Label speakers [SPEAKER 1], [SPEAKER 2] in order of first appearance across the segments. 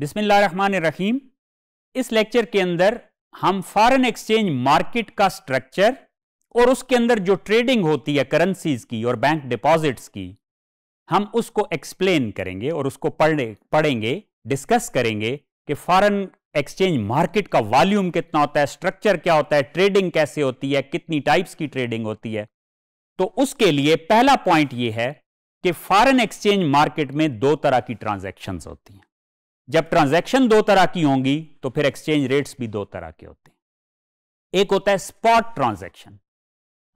[SPEAKER 1] रहीम इस लेक्चर के अंदर हम फॉरेन एक्सचेंज मार्केट का स्ट्रक्चर और उसके अंदर जो ट्रेडिंग होती है करेंसीज की और बैंक डिपॉजिट्स की हम उसको एक्सप्लेन करेंगे और उसको पढ़ने पढ़ेंगे डिस्कस करेंगे कि फॉरेन एक्सचेंज मार्केट का वॉल्यूम कितना होता है स्ट्रक्चर क्या होता है ट्रेडिंग कैसे होती है कितनी टाइप्स की ट्रेडिंग होती है तो उसके लिए पहला पॉइंट यह है कि फॉरेन एक्सचेंज मार्केट में दो तरह की ट्रांजैक्शंस होती हैं जब ट्रांजैक्शन दो तरह की होंगी तो फिर एक्सचेंज रेट्स भी दो तरह के होते हैं एक होता है स्पॉट ट्रांजैक्शन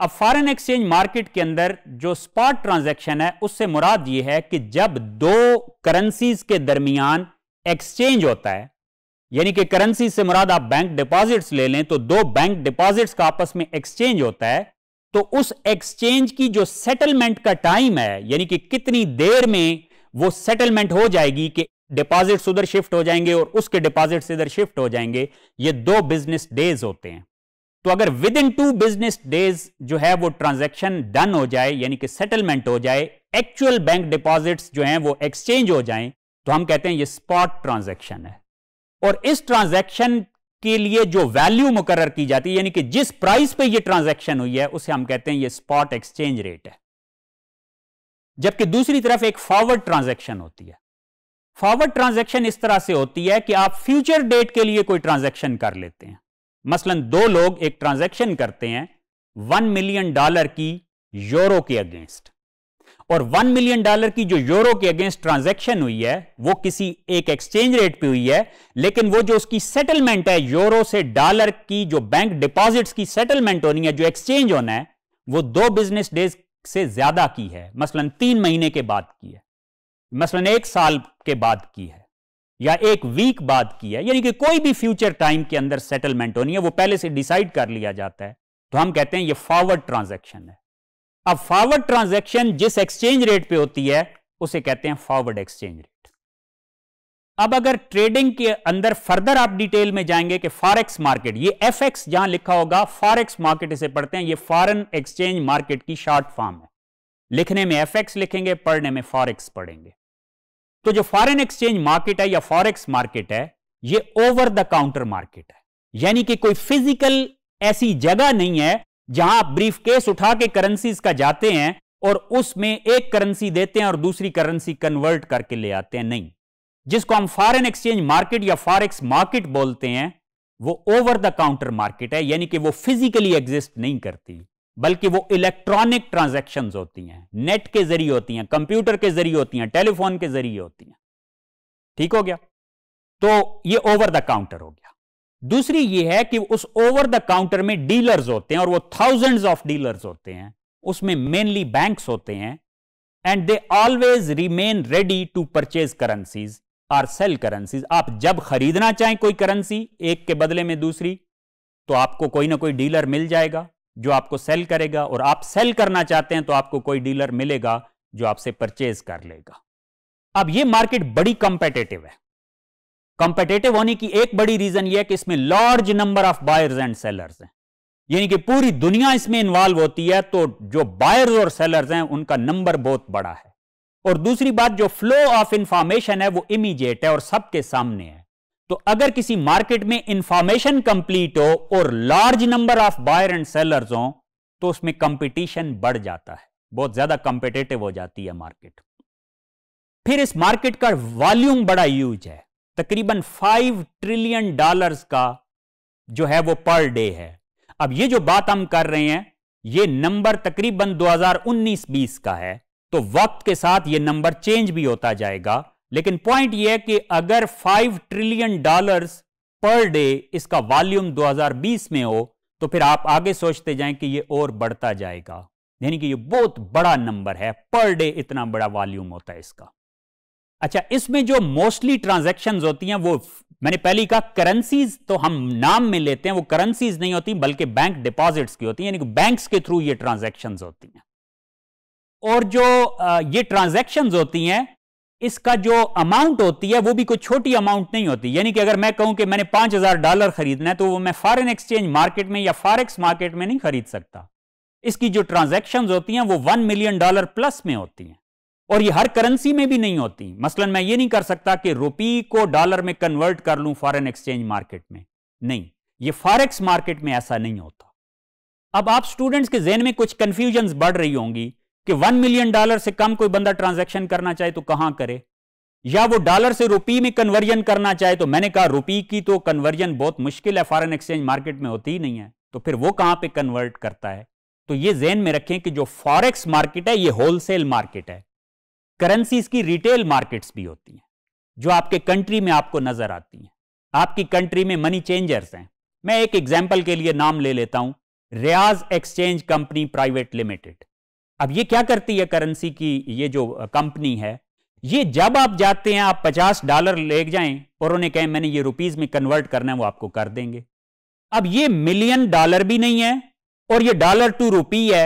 [SPEAKER 1] अब फॉरेन एक्सचेंज मार्केट के अंदर जो स्पॉट ट्रांजैक्शन है उससे मुराद ये है कि जब दो करेंसीज के दरमियान एक्सचेंज होता है यानी कि करेंसी से मुराद आप बैंक डिपॉजिट्स ले लें तो दो बैंक डिपॉजिट्स का आपस में एक्सचेंज होता है तो उस एक्सचेंज की जो सेटलमेंट का टाइम है यानी कि कितनी देर में वो सेटलमेंट हो जाएगी कि डिपॉजिट्स उधर शिफ्ट हो जाएंगे और उसके डिपॉजिट इधर शिफ्ट हो जाएंगे ये दो बिजनेस डेज होते हैं तो अगर within two business days जो है वो ट्रांजैक्शन डन हो जाए यानी कि सेटलमेंट हो जाए एक्चुअल बैंक डिपॉजिट्स जो हैं वो एक्सचेंज हो जाएं तो हम कहते हैं ये स्पॉट ट्रांजैक्शन है और इस ट्रांजैक्शन के लिए जो वैल्यू मुकर की जाती है यानी कि जिस प्राइस पे ये ट्रांजेक्शन हुई है उसे हम कहते हैं ये स्पॉट एक्सचेंज रेट है जबकि दूसरी तरफ एक फॉरवर्ड ट्रांजेक्शन होती है फॉरवर्ड ट्रांजैक्शन इस तरह से होती है कि आप फ्यूचर डेट के लिए कोई ट्रांजैक्शन कर लेते हैं मसलन दो लोग एक ट्रांजैक्शन करते हैं वन मिलियन डॉलर की यूरो के अगेंस्ट और वन मिलियन डॉलर की जो यूरो के अगेंस्ट ट्रांजैक्शन हुई है वो किसी एक एक्सचेंज रेट पे हुई है लेकिन वो जो उसकी सेटलमेंट है यूरो से डॉलर की जो बैंक डिपॉजिट्स की सेटलमेंट होनी है जो एक्सचेंज होना है वो दो बिजनेस डेज से ज्यादा की है मसलन तीन महीने के बाद की है मसलन एक साल के बाद की है या एक वीक बाद की है यानी कि कोई भी फ्यूचर टाइम के अंदर सेटलमेंट होनी है वो पहले से डिसाइड कर लिया जाता है तो हम कहते हैं ये फॉरवर्ड ट्रांजैक्शन है अब फॉरवर्ड ट्रांजैक्शन जिस एक्सचेंज रेट पे होती है उसे कहते हैं फॉरवर्ड एक्सचेंज रेट अब अगर ट्रेडिंग के अंदर फर्दर आप डिटेल में जाएंगे कि फॉरेक्स मार्केट ये एफ एक्स जहां लिखा होगा फॉरेक्स मार्केट इसे पढ़ते हैं ये फॉरन एक्सचेंज मार्केट की शॉर्ट फॉर्म है लिखने में एफ एक्स लिखेंगे पढ़ने में फॉरेक्स पढ़ेंगे तो जो फॉरेन एक्सचेंज मार्केट है या फॉरेक्स मार्केट है ये ओवर द काउंटर मार्केट है यानी कि कोई फिजिकल ऐसी जगह नहीं है जहां आप ब्रीफ केस उठा के करेंसी का जाते हैं और उसमें एक करेंसी देते हैं और दूसरी करेंसी कन्वर्ट करके ले आते हैं नहीं जिसको हम फॉरेन एक्सचेंज मार्केट या फॉरेक्स मार्केट बोलते हैं वो ओवर द काउंटर मार्केट है यानी कि वो फिजिकली एग्जिस्ट नहीं करती बल्कि वो इलेक्ट्रॉनिक ट्रांजैक्शंस होती हैं नेट के जरिए होती हैं कंप्यूटर के जरिए होती हैं टेलीफोन के जरिए होती हैं ठीक हो गया तो ये ओवर द काउंटर हो गया दूसरी ये है कि उस ओवर द काउंटर में डीलर्स होते हैं और वो थाउजेंड्स ऑफ डीलर्स होते हैं उसमें मेनली बैंक्स होते हैं and they always remain ready to purchase currencies or sell currencies आप जब खरीदना चाहें कोई करेंसी एक के बदले में दूसरी तो आपको कोई ना कोई डीलर मिल जाएगा जो आपको सेल करेगा और आप सेल करना चाहते हैं तो आपको कोई डीलर मिलेगा जो आपसे परचेज कर लेगा अब ये मार्केट बड़ी कंपेटेटिव है कंपेटेटिव होने की एक बड़ी रीजन यह है कि इसमें large number of buyers and sellers हैं यानी कि पूरी दुनिया इसमें इन्वॉल्व होती है तो जो बायर्स और सेलर्स हैं उनका नंबर बहुत बड़ा है और दूसरी बात जो फ्लो ऑफ इंफॉर्मेशन है वो इमीजिएट है और सबके सामने है तो अगर किसी मार्केट में इंफॉर्मेशन कंप्लीट हो और large number of buyer and sellers हो तो उसमें कंपटीशन बढ़ जाता है बहुत ज्यादा कंपिटेटिव हो जाती है मार्केट फिर इस मार्केट का वॉल्यूम बड़ा यूज है तकरीबन फाइव ट्रिलियन डॉलर्स का जो है वो पर डे है अब ये जो बात हम कर रहे हैं ये नंबर तकरीबन 2019-20 का है तो वक्त के साथ ये नंबर चेंज भी होता जाएगा लेकिन पॉइंट यह कि अगर 5 ट्रिलियन डॉलर्स पर डे इसका वॉल्यूम 2020 में हो तो फिर आप आगे सोचते जाएं कि यह और बढ़ता जाएगा यानी कि यह बहुत बड़ा नंबर है पर डे इतना बड़ा वॉल्यूम होता है इसका अच्छा इसमें जो मोस्टली ट्रांजेक्शन होती हैं वो मैंने पहले कहा करेंसीज तो हम नाम में लेते हैं वो करेंसीज नहीं होती बल्कि बैंक डिपॉजिट्स की होती है यानी कि बैंक्स के थ्रू ये ट्रांजैक्शंस होती हैं और जो ये ट्रांजैक्शंस होती हैं इसका जो अमाउंट होती है वो भी कोई छोटी अमाउंट नहीं होती यानी कि अगर मैं कहूं कि मैंने पांच हजार डॉलर खरीदना है तो वो मैं फॉरेन एक्सचेंज मार्केट में या फॉरेक्स मार्केट में नहीं खरीद सकता इसकी जो ट्रांजेक्शन होती हैं वो वन मिलियन डॉलर प्लस में होती हैं और ये हर करेंसी में भी नहीं होती मसलन मैं ये नहीं कर सकता कि रुपी को डॉलर में कन्वर्ट कर लूं फॉरन एक्सचेंज मार्केट में नहीं ये फॉरेक्स मार्केट में ऐसा नहीं होता अब आप स्टूडेंट्स के जेन में कुछ कंफ्यूजन बढ़ रही होंगी कि वन मिलियन डॉलर से कम कोई बंदा ट्रांजैक्शन करना चाहे तो कहां करे या वो डॉलर से रुपी में कन्वर्जन करना चाहे तो मैंने कहा रुपी की तो कन्वर्जन बहुत मुश्किल है फॉरेन एक्सचेंज मार्केट में होती ही नहीं है तो फिर वो कहां पे कन्वर्ट करता है तो ये जेन में रखें कि जो फॉरेक्स मार्केट है ये होलसेल मार्केट है करेंसीज की रिटेल मार्केट्स भी होती हैं जो आपके कंट्री में आपको नजर आती हैं आपकी कंट्री में मनी चेंजर्स हैं मैं एक एग्जाम्पल के लिए नाम ले लेता हूं Riaz exchange company private limited अब ये क्या करती है करेंसी की ये जो कंपनी है ये जब आप जाते हैं आप पचास डॉलर ले जाएं और उन्हें कहें मैंने ये रुपीज में कन्वर्ट करना है वो आपको कर देंगे अब ये मिलियन डॉलर भी नहीं है और ये डॉलर टू रुपी है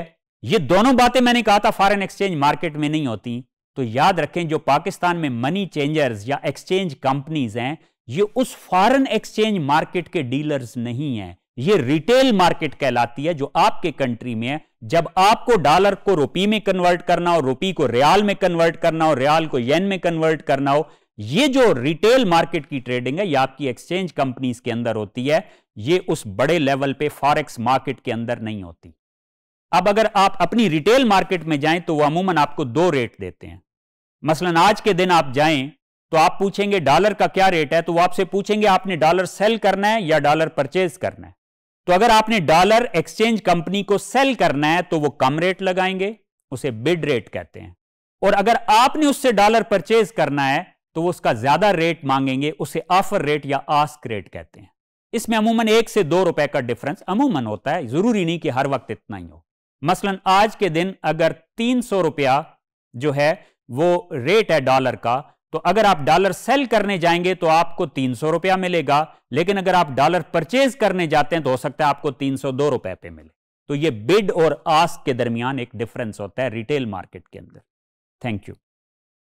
[SPEAKER 1] ये दोनों बातें मैंने कहा था फॉरेन एक्सचेंज मार्केट में नहीं होती तो याद रखें जो पाकिस्तान में मनी चेंजर्स या एक्सचेंज कंपनीज हैं ये उस फॉरेन एक्सचेंज मार्केट के डीलर्स नहीं हैं ये रिटेल मार्केट कहलाती है जो आपके कंट्री में है जब आपको डॉलर को रुपी में कन्वर्ट करना हो रुपी को रियाल में कन्वर्ट करना हो रियाल को येन में कन्वर्ट करना हो ये जो रिटेल मार्केट की ट्रेडिंग है ये आपकी एक्सचेंज कंपनीज के अंदर होती है ये उस बड़े लेवल पे फॉरेक्स मार्केट के अंदर नहीं होती अब अगर आप अपनी रिटेल मार्केट में जाएं तो वह अमूमन आपको दो रेट देते हैं मसलन आज के दिन आप जाएं तो आप पूछेंगे डॉलर का क्या रेट है तो वो आपसे पूछेंगे आपने डॉलर सेल करना है या डॉलर परचेज करना है तो अगर आपने डॉलर एक्सचेंज कंपनी को सेल करना है तो वो कम रेट लगाएंगे उसे बिड रेट कहते हैं और अगर आपने उससे डॉलर परचेज करना है तो वो उसका ज्यादा रेट मांगेंगे उसे ऑफर रेट या आस्क रेट कहते हैं इसमें अमूमन एक से दो रुपए का डिफरेंस अमूमन होता है जरूरी नहीं कि हर वक्त इतना ही हो मसलन आज के दिन अगर तीन सौ रुपया जो है वो रेट है डॉलर का तो अगर आप डॉलर सेल करने जाएंगे तो आपको तीन सौ रुपया मिलेगा लेकिन अगर आप डॉलर परचेज करने जाते हैं तो हो सकता है आपको तीन सौ दो रुपए पे मिले तो ये बिड और आस्क के दरमियान एक डिफरेंस होता है रिटेल मार्केट के अंदर थैंक यू